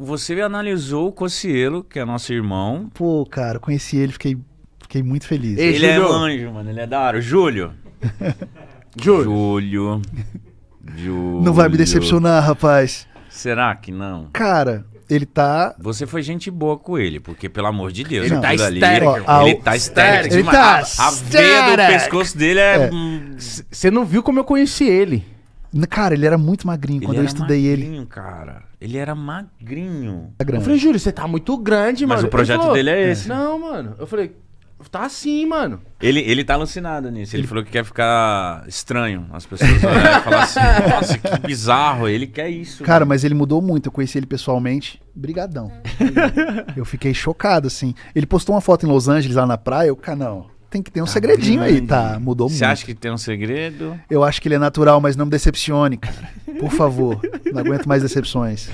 Você analisou o Cocielo, que é nosso irmão. Pô, cara, conheci ele, fiquei, fiquei muito feliz. ele é um anjo, mano, ele é da hora. Júlio. Júlio. Júlio. Júlio. Não vai me decepcionar, rapaz. Será que não? Cara, ele tá. Você foi gente boa com ele, porque, pelo amor de Deus, ele, tá estéril, ali, ó, ele a... tá estéril. Ele tá a, a veia do pescoço dele é. Você é. não viu como eu conheci ele. Cara, ele era muito magrinho ele quando eu estudei magrinho, ele. magrinho, cara. Ele era magrinho. Tá eu falei, Júlio, você tá muito grande, Mas mano. Mas o projeto falou, dele é esse. Não, mano. Eu falei, tá assim, mano. Ele, ele tá alucinado nisso. Ele, ele... falou que quer ficar estranho. As pessoas falam assim, nossa, que bizarro. Ele quer isso. Cara, mano. mas ele mudou muito. Eu conheci ele pessoalmente. Brigadão. eu fiquei chocado, assim. Ele postou uma foto em Los Angeles, lá na praia. Eu, canal tem que ter um tá segredinho aí, tá? Mudou Você muito. Você acha que tem um segredo? Eu acho que ele é natural, mas não me decepcione, cara. Por favor, não aguento mais decepções.